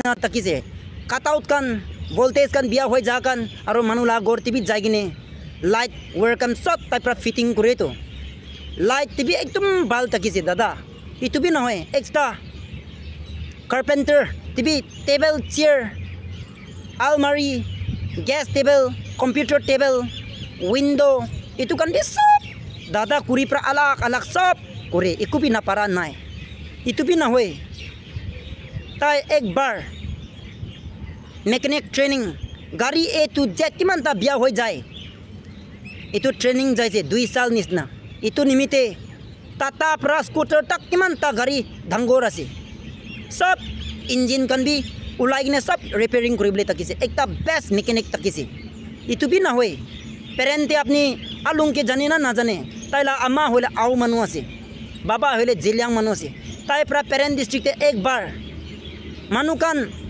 না cut out কাটা voltage কান বিয়া হৈ যা কান আৰু মানুহ লা গড় টিভিত যাই কিনে লাইট ওয়াৰকান সব তাইপৰা ফিটিং কৰেতো লাইট টিভি একদম ভাল থাকি যে দাদা ইটুবি নহয় extra carpenter TV table chair আলমাৰি gas table computer table wind' এইটো কান চব দাদা দাদা পৰা আলাক আলাক চব কৰে একুবি না পাৰা নাই ইটুবি না হয়ে होता एक बार मेकेनिक ट्रेनिंग गाड़ी ए टू जेड कि बिया हो जाए ये ट्रेनिंग जाए दुई साल निचना ये तो निमित्ते टाटा प्रा स्कूटर तक कि गाड़ी धंगोर आ सब इंजिन कन भी उल्लाने सब रिपेयरिंग तक एक बेस्ट मेकेनिक तकी इतु भी ना पेरेन्टे अपनी आलू के जाने ना नजाने तैला अमा हो आऊ मानु आबा हो जिल्ल मानु आ तरह पेरेन्ट डिस्ट्रिक्ट एक बार manukan